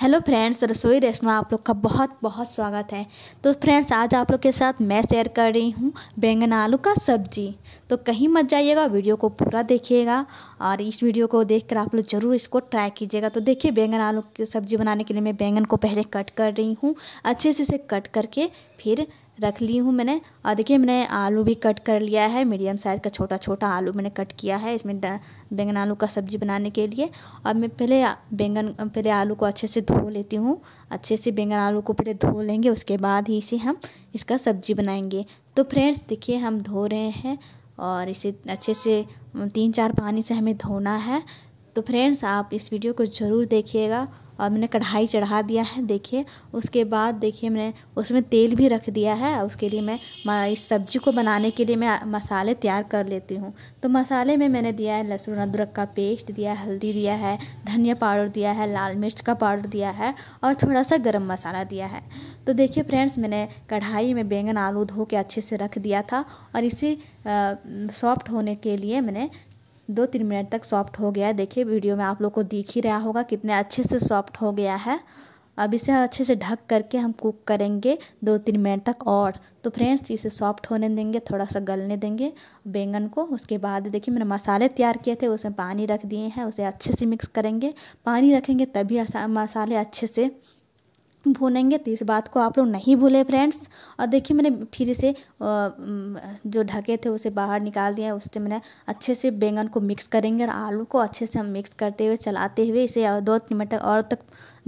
hello friends रसोई rest में आप लोग का बहुत बहुत स्वागत है तो फ्रेंड्स आज आप लोग के साथ मैं शेयर कर रही हूँ बैंगन आलू का सब्जी तो कहीं मत जाइएगा वीडियो को पूरा देखिएगा और इस वीडियो को देखकर आप लोग ज़रूर इसको ट्राई कीजिएगा तो देखिए बैंगन आलू की सब्ज़ी बनाने के लिए मैं बैंगन को पहले कट कर रही हूँ अच्छे से इसे कट करके फिर रख ली हूँ मैंने और देखिए मैंने आलू भी कट कर लिया है मीडियम साइज़ का छोटा छोटा आलू मैंने कट किया है इसमें बैंगन आलू का सब्जी बनाने के लिए और मैं पहले बैंगन पहले आलू को अच्छे से धो लेती हूँ अच्छे से बैंगन आलू को पहले धो लेंगे उसके बाद ही इसे हम इसका सब्जी बनाएंगे तो फ्रेंड्स देखिए हम धो रहे हैं और इसे अच्छे से तीन चार पानी से हमें धोना है तो फ्रेंड्स आप इस वीडियो को ज़रूर देखिएगा और मैंने कढ़ाई चढ़ा दिया है देखिए उसके बाद देखिए मैंने उसमें तेल भी रख दिया है उसके लिए मैं इस सब्जी को बनाने के लिए मैं मसाले तैयार कर लेती हूँ तो मसाले में मैंने दिया है लहसुन अदरक का पेस्ट दिया हल्दी दिया है धनिया पाउडर दिया है लाल मिर्च का पाउडर दिया है और थोड़ा सा गर्म मसाला दिया है तो देखिए फ्रेंड्स मैंने कढ़ाई में बैंगन आलू धो के अच्छे से रख दिया था और इसे सॉफ्ट होने के लिए मैंने दो तीन मिनट तक सॉफ्ट हो गया है देखिए वीडियो में आप लोग को दिख ही रहा होगा कितने अच्छे से सॉफ्ट हो गया है अब इसे अच्छे से ढक करके हम कुक करेंगे दो तीन मिनट तक और तो फ्रेंड्स इसे सॉफ्ट होने देंगे थोड़ा सा गलने देंगे बैंगन को उसके बाद देखिए मैंने मसाले तैयार किए थे उसमें पानी रख दिए हैं उसे अच्छे से मिक्स करेंगे पानी रखेंगे तभी मसाले अच्छे से भुनेंगे तो इस बात को आप लोग नहीं भूले फ्रेंड्स और देखिए मैंने फिर से जो ढके थे उसे बाहर निकाल दिया उससे मैंने अच्छे से बैंगन को मिक्स करेंगे और आलू को अच्छे से हम मिक्स करते हुए चलाते हुए इसे दो तीन मिनट तक और तक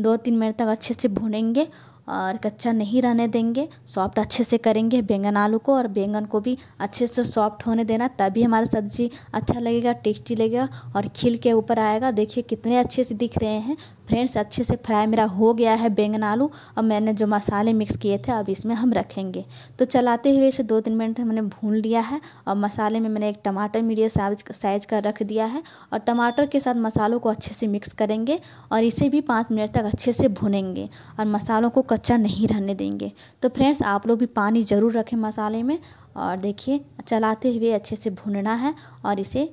दो तीन मिनट तक अच्छे से भुनेंगे और कच्चा नहीं रहने देंगे सॉफ्ट अच्छे से करेंगे बैंगन आलू को और बैंगन को भी अच्छे से सॉफ्ट होने देना तभी हमारा सब्जी अच्छा लगेगा टेस्टी लगेगा और खिल के ऊपर आएगा देखिए कितने अच्छे से दिख रहे हैं फ्रेंड्स अच्छे से फ्राई मेरा हो गया है बैंगन आलू और मैंने जो मसाले मिक्स किए थे अब इसमें हम रखेंगे तो चलाते हुए इसे दो तीन मिनट हमने भून लिया है और मसाले में मैंने एक टमाटर मीडियम साइज साइज का रख दिया है और टमाटर के साथ मसालों को अच्छे से मिक्स करेंगे और इसे भी पाँच मिनट तक अच्छे से भुनेंगे और मसालों को कच्चा नहीं रहने देंगे तो फ्रेंड्स आप लोग भी पानी ज़रूर रखें मसाले में और देखिए चलाते हुए अच्छे से भुनना है और इसे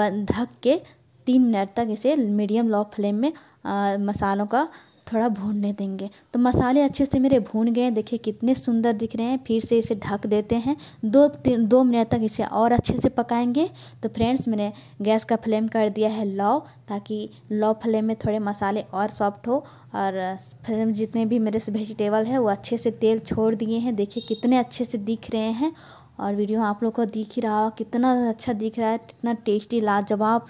बंधक के तीन मिनट तक इसे मीडियम लो फ्लेम में आ, मसालों का थोड़ा भूनने देंगे तो मसाले अच्छे से मेरे भून गए देखिए कितने सुंदर दिख रहे हैं फिर से इसे ढक देते हैं दो तीन दो मिनट तक इसे और अच्छे से पकाएंगे तो फ्रेंड्स मैंने गैस का फ्लेम कर दिया है लो ताकि लो फ्लेम में थोड़े मसाले और सॉफ्ट हो और फ्रेंड्स जितने भी मेरे से वेजिटेबल है वो अच्छे से तेल छोड़ दिए हैं देखिए कितने अच्छे से दिख रहे हैं और वीडियो आप लोग को दिख ही रहा कितना अच्छा दिख रहा है कितना टेस्टी लाजवाब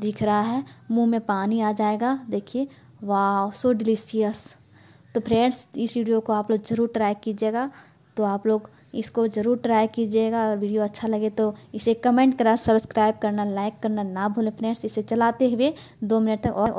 दिख रहा है मुंह में पानी आ जाएगा देखिए वाह सो डिलीशियस तो फ्रेंड्स इस वीडियो को आप लोग ज़रूर ट्राई कीजिएगा तो आप लोग इसको ज़रूर ट्राई कीजिएगा और वीडियो अच्छा लगे तो इसे कमेंट करना सब्सक्राइब करना लाइक करना ना भूलें फ्रेंड्स इसे चलाते हुए दो मिनट तक और